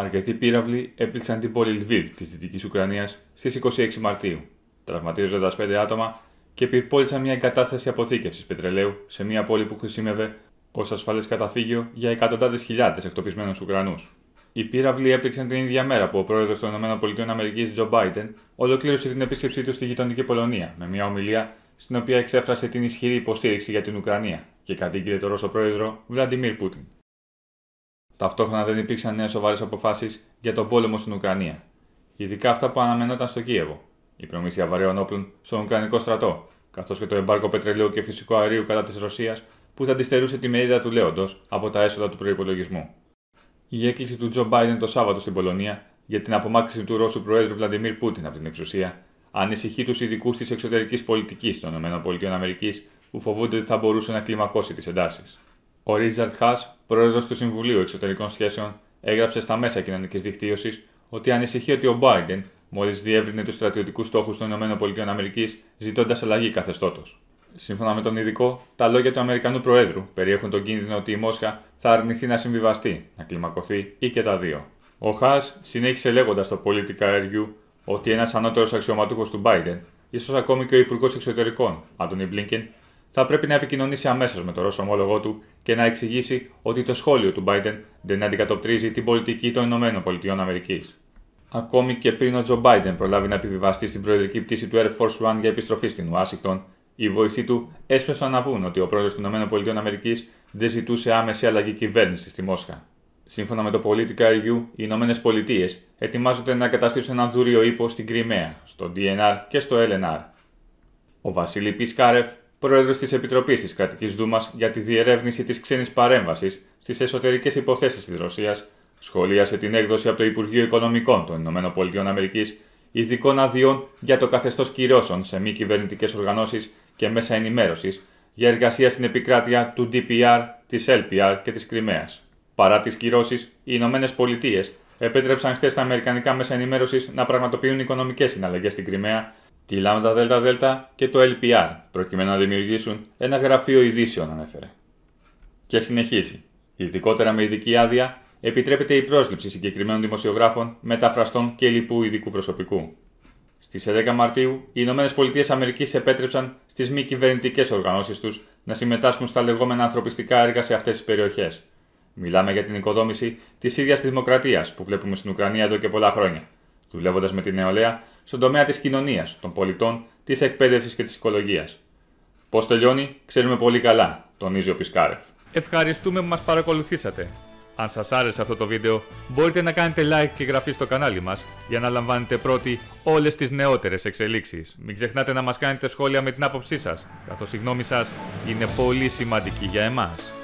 Αρκετοί πύραυλοι έπληξαν την πόλη Λβίβ της Δυτικής Ουκρανίας στις 26 Μαρτίου, τραυματίζοντας 5 άτομα και πυρπόλησαν μια εγκατάσταση αποθήκευσης πετρελαίου σε μια πόλη που χρησιμεύε ως ασφαλές καταφύγιο για εκατοντάδες χιλιάδες εκτοπισμένους Ουκρανούς. Οι πύραυλοι έπληξαν την ίδια μέρα που ο πρόεδρος των ΗΠΑ, Τζο Μπάιντεν, ολοκλήρωσε την επίσκεψή του στη γειτονική Πολωνία με μια ομιλία στην οποία εξέφρασε την ισχυρή υποστήριξη για την Ουκρανία και κατήγγειλε τον Ρώσο πρόεδρο Βλαντιμίρ Πούτιν. Ταυτόχρονα δεν υπήρξαν νέες σοβαρές αποφάσεις για τον πόλεμο στην Ουκρανία, ειδικά αυτά που αναμενόταν στο Κίεβο, η προμήθεια βαρέων όπλων στον Ουκρανικό στρατό, καθώς και το εμπάρκο πετρελαίου και φυσικού αερίου κατά της Ρωσίας που θα αντιστερούσε τη μερίδα του λέοντος από τα έσοδα του προπολογισμού. Η έκκληση του Τζο Μπάιντεν το Σάββατο στην Πολωνία για την απομάκρυνση του Ρώσου Προέδρου Βλαντιμίρ Πούτιν από την εξουσία ανησυχεί τους ειδικούς της εξωτερικής πολιτικής των ΗΠΑ που φοβούνται ότι θα μπορούσε να κλιμακώσει τις εντάσεις. Ο Ρίτζαρτ Χάς, πρόεδρος του Συμβουλίου Εξωτερικών Σχέσεων, έγραψε στα μέσα κοινωνικής δικτύωσης ότι ανησυχεί ότι ο Μπάιντεν μόλις διεύρυνε τους στρατιωτικούς στόχους των ΗΠΑ ζητώντας αλλαγή καθεστώτος. Σύμφωνα με τον ειδικό, τα λόγια του Αμερικανού Προέδρου περιέχουν τον κίνδυνο ότι η Μόσχα θα αρνηθεί να συμβιβαστεί, να κλιμακωθεί ή και τα δύο. Ο Χάς συνέχισε λέγοντας στο πολιτικά Review ότι ένας ανώτερος αξιωματούχος του Biden, ίσως ακόμη και ο Υπουργός Εξωτερικών, Άντωνι Μπλίνκεν, θα πρέπει να επικοινωνήσει αμέσως με τον Ρώσο ομόλογό του και να εξηγήσει ότι το σχόλιο του Biden δεν αντικατοπτρίζει την πολιτική των ΗΠΑ. Ακόμη και πριν ο Τζο Biden προλάβει να επιβιβαστεί στην προεδρική πτήση του Air Force One για επιστροφή στην Ουάσιγκτον, οι βοηθοί του έσπευσαν να βγουν ότι ο πρόεδρος των ΗΠΑ δεν ζητούσε άμεση αλλαγή κυβέρνησης στη Μόσχα. Σύμφωνα με το Political Review, οι Ηνωμένες Πολιτείες ετοιμάζονται να καταστήσουν ένα τζούριο ύπο στην Κρυμαία, στο DNR και στο LNR. Ο Βασίλη Πισκάρεφ πρόεδρος της Επιτροπής της Κρατική Δούμας για τη διερεύνηση της ξένης παρέμβασης στις εσωτερικές υποθέσεις της Ρωσίας, σχολίασε την έκδοση από το Υπουργείο Οικονομικών των ΗΠΑ ειδικών αδειών για το καθεστώς κυρώσεων σε μη κυβερνητικές οργανώσεις και μέσα ενημέρωσης για εργασία στην επικράτεια του DPR, τη LPR και της Κρυμαίας. Παρά τις κυρώσεις, οι Ηνωμένες Πολιτείες επέτρεψαν χθες τα Αμερικανικά μέσα ενημέρωσης να πραγματοποιούν οικονομικές συναλλαγές στην Κρυμαία τη λάμδα δέλτα δέλτα και το LPR, προκειμένου να δημιουργήσουν ένα γραφείο ειδήσεων, ανέφερε. Και συνεχίζει. Ειδικότερα με ειδική άδεια, επιτρέπεται η πρόσληψη συγκεκριμένων δημοσιογράφων, μεταφραστών και λοιπού ειδικού προσωπικού. Στις 11 Μαρτίου, οι ΗΠΑ επέτρεψαν στις μη κυβερνητικές οργανώσεις τους να συμμετάσχουν στα λεγόμενα ανθρωπιστικά έργα σε αυτές τις περιοχές. Μιλάμε για την οικοδόμηση της ίδιας δημοκρατίας που βλέπουμε στην Ουκρανία εδώ και πολλά χρόνια, δουλεύοντας με την νεολαία στον τομέα της κοινωνίας, των πολιτών, της εκπαίδευσης και της οικολογίας. Πώς τελειώνει, ξέρουμε πολύ καλά, τονίζει ο Πισκάρεφ. Ευχαριστούμε που μας παρακολουθήσατε. Αν σας άρεσε αυτό το βίντεο, μπορείτε να κάνετε like και εγγραφή στο κανάλι μας για να λαμβάνετε πρώτοι όλες τις νεότερες εξελίξεις. Μην ξεχνάτε να μας κάνετε σχόλια με την άποψή σας, καθώς η γνώμη σας είναι πολύ σημαντική για εμάς.